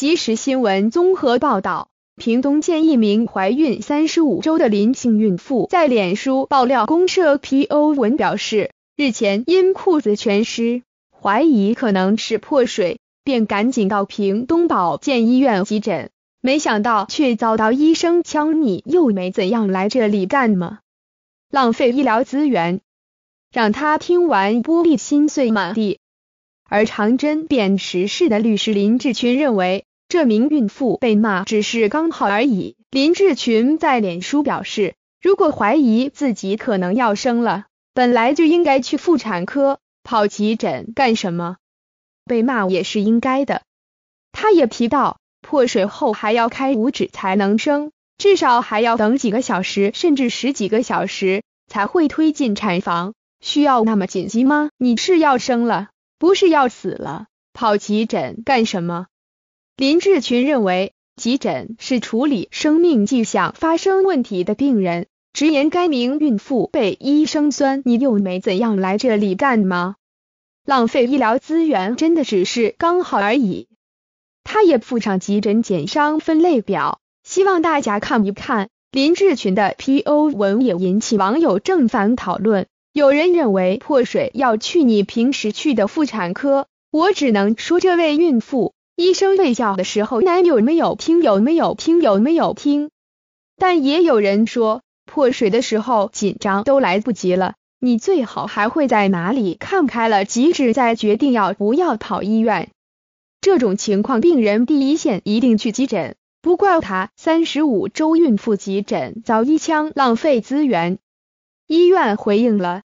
即时新闻综合报道，屏东见一名怀孕三十五周的林姓孕妇，在脸书爆料公社 PO 文表示，日前因裤子全湿，怀疑可能是破水，便赶紧到屏东保健医院急诊，没想到却遭到医生枪你又没怎样来这里干嘛，浪费医疗资源，让他听完玻璃心碎满地。而长征便识事的律师林志群认为。这名孕妇被骂只是刚好而已。林志群在脸书表示，如果怀疑自己可能要生了，本来就应该去妇产科，跑急诊干什么？被骂也是应该的。他也提到，破水后还要开五指才能生，至少还要等几个小时，甚至十几个小时才会推进产房，需要那么紧急吗？你是要生了，不是要死了，跑急诊干什么？林志群认为，急诊是处理生命迹象发生问题的病人，直言该名孕妇被医生酸：“你又没怎样来这里干吗？浪费医疗资源，真的只是刚好而已。”他也附上急诊减伤分类表，希望大家看一看。林志群的 PO 文也引起网友正反讨论，有人认为破水要去你平时去的妇产科，我只能说这位孕妇。医生睡觉的时候，你有没有听？有没有听？有没有听？但也有人说，破水的时候紧张都来不及了，你最好还会在哪里看开了，即使在决定要不要跑医院。这种情况，病人第一线一定去急诊，不怪他。三十五周孕妇急诊早一枪浪费资源，医院回应了。